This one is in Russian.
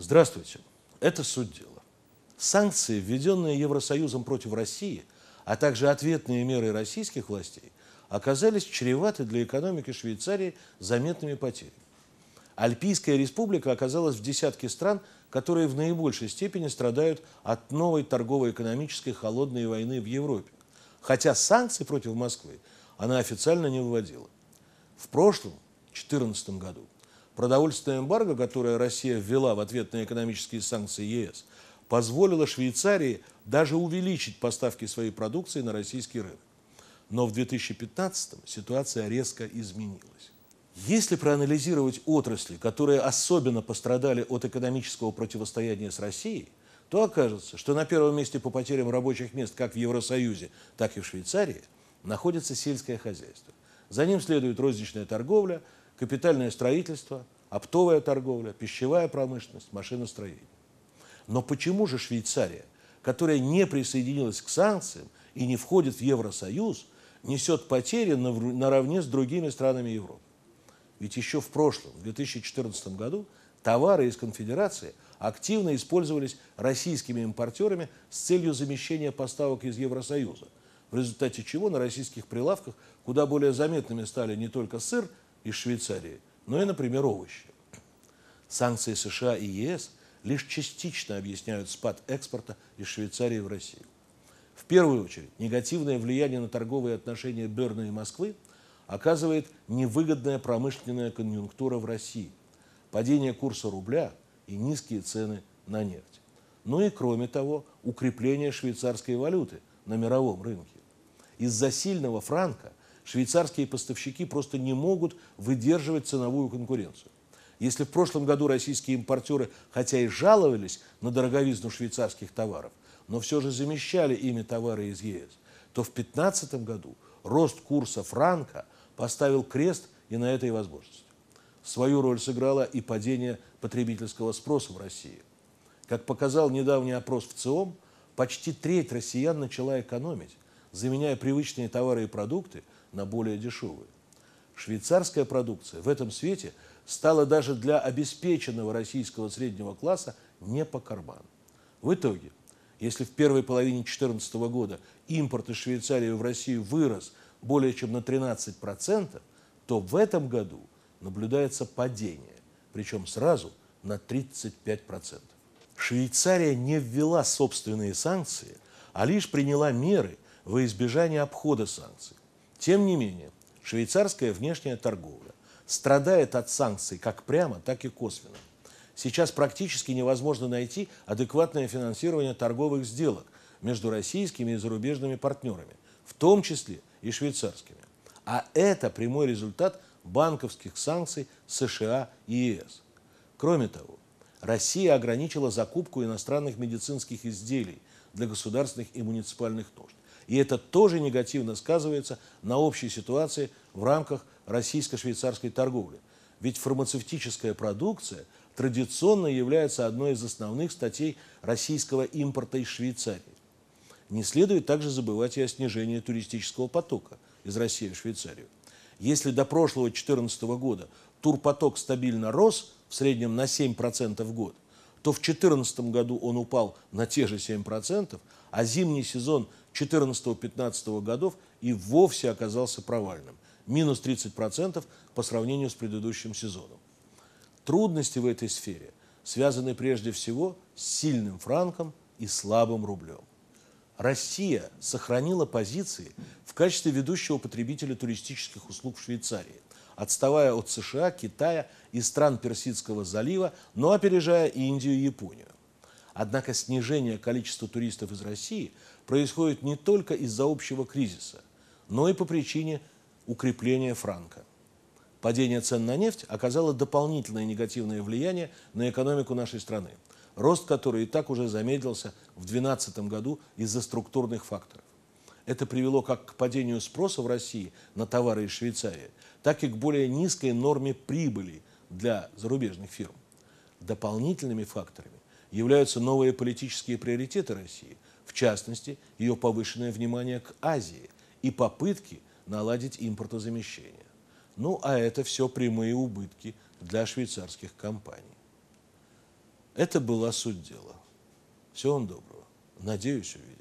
Здравствуйте. Это суть дела. Санкции, введенные Евросоюзом против России, а также ответные меры российских властей, оказались чреваты для экономики Швейцарии заметными потерями. Альпийская республика оказалась в десятке стран, которые в наибольшей степени страдают от новой торгово-экономической холодной войны в Европе. Хотя санкции против Москвы она официально не выводила. В прошлом, 2014 году, Продовольственное эмбарго, которое Россия ввела в ответ на экономические санкции ЕС, позволило Швейцарии даже увеличить поставки своей продукции на российский рынок. Но в 2015 ситуация резко изменилась. Если проанализировать отрасли, которые особенно пострадали от экономического противостояния с Россией, то окажется, что на первом месте по потерям рабочих мест как в Евросоюзе, так и в Швейцарии находится сельское хозяйство. За ним следует розничная торговля – капитальное строительство, оптовая торговля, пищевая промышленность, машиностроение. Но почему же Швейцария, которая не присоединилась к санкциям и не входит в Евросоюз, несет потери наравне с другими странами Европы? Ведь еще в прошлом, в 2014 году, товары из конфедерации активно использовались российскими импортерами с целью замещения поставок из Евросоюза, в результате чего на российских прилавках куда более заметными стали не только сыр, из Швейцарии, но ну и, например, овощи. Санкции США и ЕС лишь частично объясняют спад экспорта из Швейцарии в Россию. В первую очередь, негативное влияние на торговые отношения Берна и Москвы оказывает невыгодная промышленная конъюнктура в России, падение курса рубля и низкие цены на нефть. Ну и, кроме того, укрепление швейцарской валюты на мировом рынке. Из-за сильного франка швейцарские поставщики просто не могут выдерживать ценовую конкуренцию. Если в прошлом году российские импортеры, хотя и жаловались на дороговизну швейцарских товаров, но все же замещали ими товары из ЕС, то в 2015 году рост курса франка поставил крест и на этой возможности. Свою роль сыграло и падение потребительского спроса в России. Как показал недавний опрос в ЦИОМ, почти треть россиян начала экономить, заменяя привычные товары и продукты на более дешевые. Швейцарская продукция в этом свете стала даже для обеспеченного российского среднего класса не по карману. В итоге, если в первой половине 2014 года импорт из Швейцарии в Россию вырос более чем на 13%, то в этом году наблюдается падение, причем сразу на 35%. Швейцария не ввела собственные санкции, а лишь приняла меры, во избежание обхода санкций. Тем не менее, швейцарская внешняя торговля страдает от санкций как прямо, так и косвенно. Сейчас практически невозможно найти адекватное финансирование торговых сделок между российскими и зарубежными партнерами, в том числе и швейцарскими. А это прямой результат банковских санкций США и ЕС. Кроме того, Россия ограничила закупку иностранных медицинских изделий для государственных и муниципальных нужд. И это тоже негативно сказывается на общей ситуации в рамках российско-швейцарской торговли. Ведь фармацевтическая продукция традиционно является одной из основных статей российского импорта из Швейцарии. Не следует также забывать и о снижении туристического потока из России в Швейцарию. Если до прошлого 2014 года турпоток стабильно рос в среднем на 7% в год, то в 2014 году он упал на те же 7%, а зимний сезон 14-15 годов и вовсе оказался провальным. Минус 30% по сравнению с предыдущим сезоном. Трудности в этой сфере связаны прежде всего с сильным франком и слабым рублем. Россия сохранила позиции в качестве ведущего потребителя туристических услуг в Швейцарии, отставая от США, Китая и стран Персидского залива, но опережая Индию и Японию. Однако снижение количества туристов из России происходит не только из-за общего кризиса, но и по причине укрепления франка. Падение цен на нефть оказало дополнительное негативное влияние на экономику нашей страны, рост которой и так уже замедлился в 2012 году из-за структурных факторов. Это привело как к падению спроса в России на товары из Швейцарии, так и к более низкой норме прибыли для зарубежных фирм. Дополнительными факторами являются новые политические приоритеты России, в частности, ее повышенное внимание к Азии и попытки наладить импортозамещение. Ну, а это все прямые убытки для швейцарских компаний. Это была суть дела. Всего вам доброго. Надеюсь, увидеть.